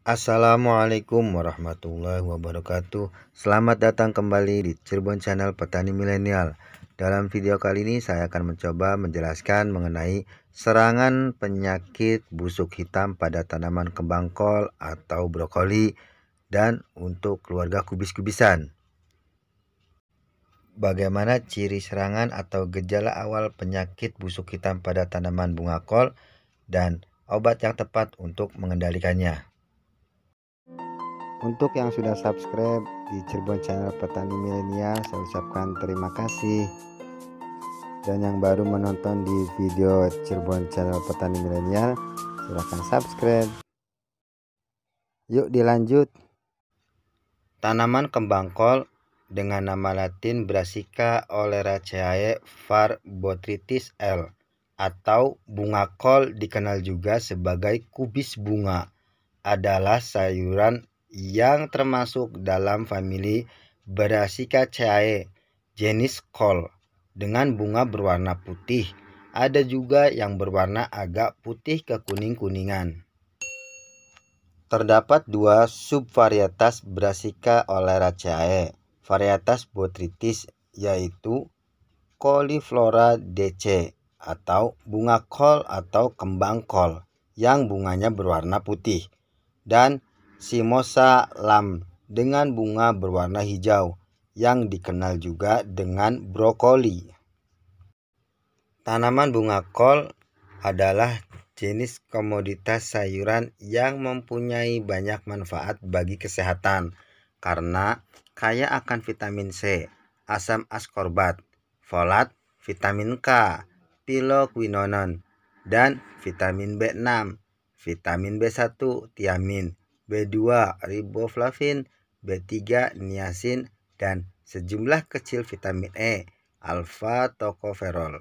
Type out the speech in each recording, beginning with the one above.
Assalamualaikum warahmatullahi wabarakatuh Selamat datang kembali di Cirebon Channel Petani Milenial Dalam video kali ini saya akan mencoba menjelaskan mengenai Serangan penyakit busuk hitam pada tanaman kembang kol atau brokoli Dan untuk keluarga kubis-kubisan Bagaimana ciri serangan atau gejala awal penyakit busuk hitam pada tanaman bunga kol Dan obat yang tepat untuk mengendalikannya untuk yang sudah subscribe di Cirebon Channel Petani Milenial, saya ucapkan terima kasih. Dan yang baru menonton di video Cirebon Channel Petani Milenial, silahkan subscribe. Yuk dilanjut. Tanaman kembang kol dengan nama latin Brassica oleraceae var botrytis L atau bunga kol dikenal juga sebagai kubis bunga adalah sayuran yang termasuk dalam famili Brassicaceae jenis kol dengan bunga berwarna putih. Ada juga yang berwarna agak putih kekuning-kuningan. Terdapat dua subvarietas Brassica oleracea, varietas botritis yaitu Coliflora DC atau bunga kol atau kembang kol yang bunganya berwarna putih dan Simosa lam dengan bunga berwarna hijau yang dikenal juga dengan brokoli. Tanaman bunga kol adalah jenis komoditas sayuran yang mempunyai banyak manfaat bagi kesehatan karena kaya akan vitamin C, asam askorbat, folat, vitamin K, piloquinonon, dan vitamin B6, vitamin B1, tiamin, B2 riboflavin, B3 niacin, dan sejumlah kecil vitamin E, alfa tokoferol.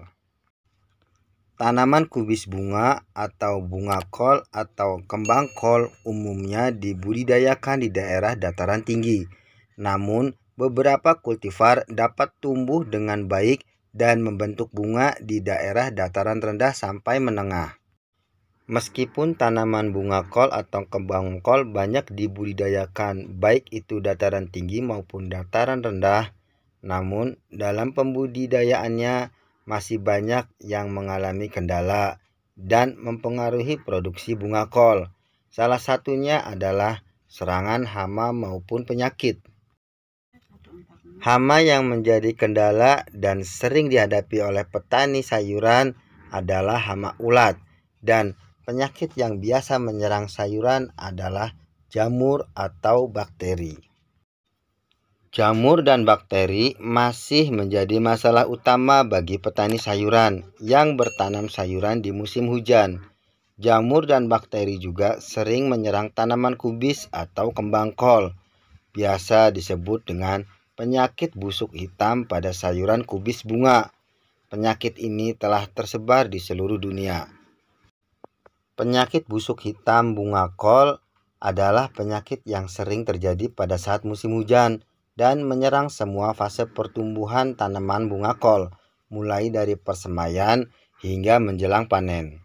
Tanaman kubis bunga atau bunga kol atau kembang kol umumnya dibudidayakan di daerah dataran tinggi. Namun, beberapa kultivar dapat tumbuh dengan baik dan membentuk bunga di daerah dataran rendah sampai menengah. Meskipun tanaman bunga kol atau kembang kol banyak dibudidayakan, baik itu dataran tinggi maupun dataran rendah, namun dalam pembudidayaannya masih banyak yang mengalami kendala dan mempengaruhi produksi bunga kol. Salah satunya adalah serangan hama maupun penyakit. Hama yang menjadi kendala dan sering dihadapi oleh petani sayuran adalah hama ulat dan Penyakit yang biasa menyerang sayuran adalah jamur atau bakteri. Jamur dan bakteri masih menjadi masalah utama bagi petani sayuran yang bertanam sayuran di musim hujan. Jamur dan bakteri juga sering menyerang tanaman kubis atau kembang kol. Biasa disebut dengan penyakit busuk hitam pada sayuran kubis bunga. Penyakit ini telah tersebar di seluruh dunia. Penyakit busuk hitam bunga kol adalah penyakit yang sering terjadi pada saat musim hujan dan menyerang semua fase pertumbuhan tanaman bunga kol, mulai dari persemaian hingga menjelang panen.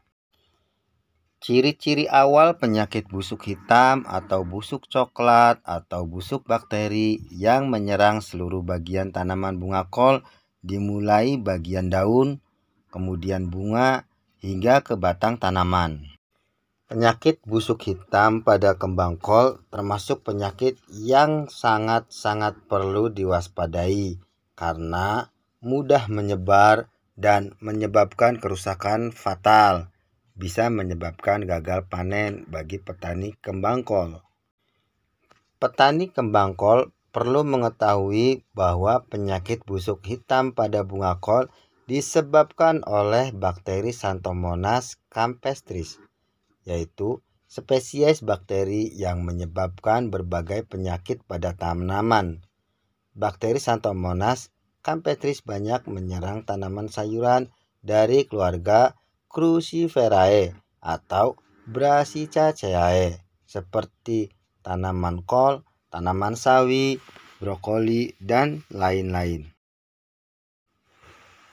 Ciri-ciri awal penyakit busuk hitam atau busuk coklat atau busuk bakteri yang menyerang seluruh bagian tanaman bunga kol dimulai bagian daun, kemudian bunga, hingga ke batang tanaman. Penyakit busuk hitam pada kembang kol termasuk penyakit yang sangat-sangat perlu diwaspadai karena mudah menyebar dan menyebabkan kerusakan fatal. Bisa menyebabkan gagal panen bagi petani kembang kol. Petani kembang kol perlu mengetahui bahwa penyakit busuk hitam pada bunga kol disebabkan oleh bakteri Santomonas campestris yaitu spesies bakteri yang menyebabkan berbagai penyakit pada tanaman. Bakteri Santomonas campetris banyak menyerang tanaman sayuran dari keluarga Cruciferae atau Brassicaceae seperti tanaman kol, tanaman sawi, brokoli, dan lain-lain.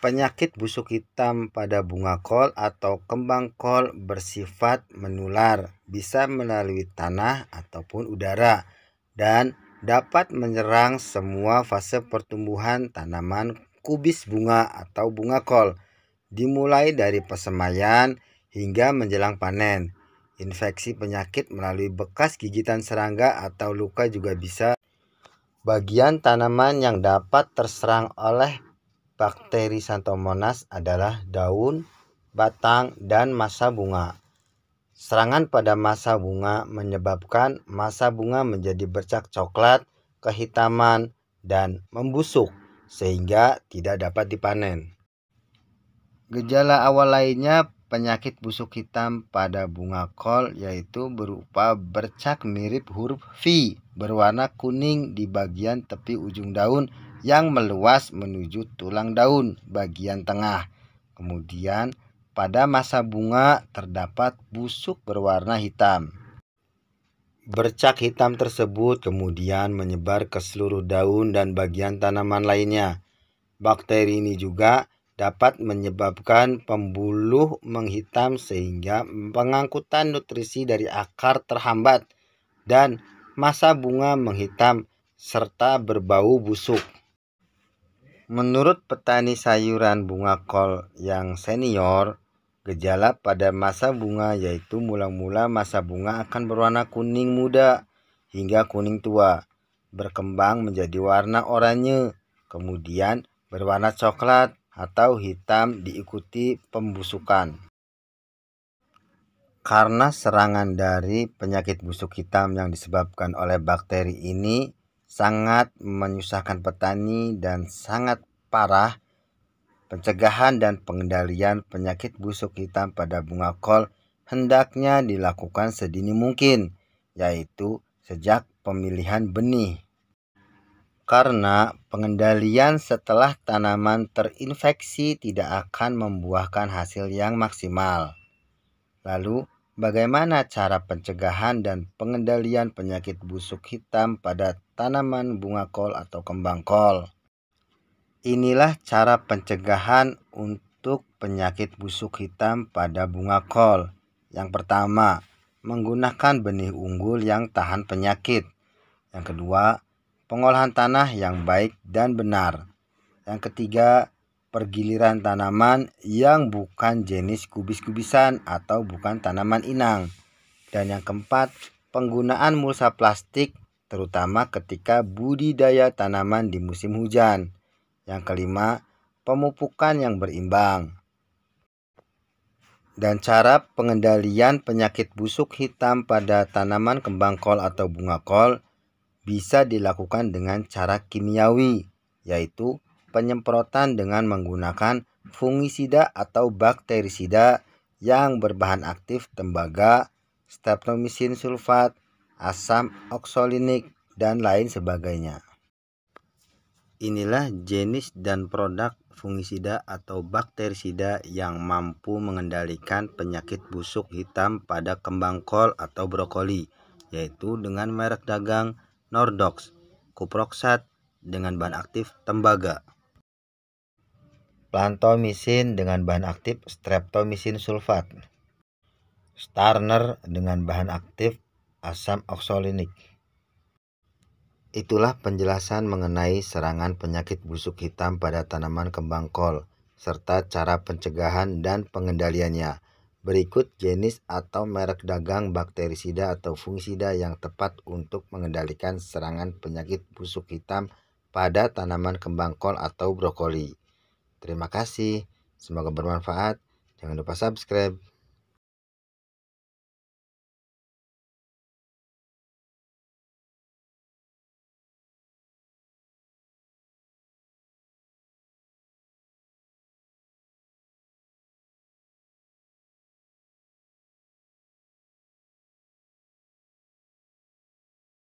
Penyakit busuk hitam pada bunga kol atau kembang kol bersifat menular, bisa melalui tanah ataupun udara, dan dapat menyerang semua fase pertumbuhan tanaman kubis bunga atau bunga kol, dimulai dari persemaian hingga menjelang panen. Infeksi penyakit melalui bekas gigitan serangga atau luka juga bisa. Bagian tanaman yang dapat terserang oleh Bakteri Santomonas adalah daun, batang, dan masa bunga. Serangan pada masa bunga menyebabkan masa bunga menjadi bercak coklat, kehitaman, dan membusuk sehingga tidak dapat dipanen. Gejala awal lainnya penyakit busuk hitam pada bunga kol yaitu berupa bercak mirip huruf V berwarna kuning di bagian tepi ujung daun yang meluas menuju tulang daun bagian tengah. Kemudian pada masa bunga terdapat busuk berwarna hitam. Bercak hitam tersebut kemudian menyebar ke seluruh daun dan bagian tanaman lainnya. Bakteri ini juga dapat menyebabkan pembuluh menghitam sehingga pengangkutan nutrisi dari akar terhambat dan masa bunga menghitam serta berbau busuk. Menurut petani sayuran bunga kol yang senior, gejala pada masa bunga yaitu mula-mula masa bunga akan berwarna kuning muda hingga kuning tua, berkembang menjadi warna oranye, kemudian berwarna coklat atau hitam diikuti pembusukan. Karena serangan dari penyakit busuk hitam yang disebabkan oleh bakteri ini, sangat menyusahkan petani dan sangat parah pencegahan dan pengendalian penyakit busuk hitam pada bunga kol hendaknya dilakukan sedini mungkin, yaitu sejak pemilihan benih. Karena pengendalian setelah tanaman terinfeksi tidak akan membuahkan hasil yang maksimal. Lalu, bagaimana cara pencegahan dan pengendalian penyakit busuk hitam pada tanaman bunga kol atau kembang kol. Inilah cara pencegahan untuk penyakit busuk hitam pada bunga kol. Yang pertama, menggunakan benih unggul yang tahan penyakit. Yang kedua, pengolahan tanah yang baik dan benar. Yang ketiga, pergiliran tanaman yang bukan jenis kubis-kubisan atau bukan tanaman inang. Dan yang keempat, penggunaan mulsa plastik terutama ketika budidaya tanaman di musim hujan. Yang kelima, pemupukan yang berimbang. Dan cara pengendalian penyakit busuk hitam pada tanaman kembang kol atau bunga kol bisa dilakukan dengan cara kimiawi, yaitu penyemprotan dengan menggunakan fungisida atau bakterisida yang berbahan aktif tembaga, streptomisin sulfat, asam oksolinik, dan lain sebagainya. Inilah jenis dan produk fungisida atau bakterisida yang mampu mengendalikan penyakit busuk hitam pada kembang kol atau brokoli, yaitu dengan merek dagang Nordox, Kuproxat dengan bahan aktif tembaga, plantomisin dengan bahan aktif streptomisin sulfat, starner dengan bahan aktif asam oksolinik. Itulah penjelasan mengenai serangan penyakit busuk hitam pada tanaman kembang kol, serta cara pencegahan dan pengendaliannya. Berikut jenis atau merek dagang bakterisida atau fungisida yang tepat untuk mengendalikan serangan penyakit busuk hitam pada tanaman kembang kol atau brokoli. Terima kasih, semoga bermanfaat. Jangan lupa subscribe.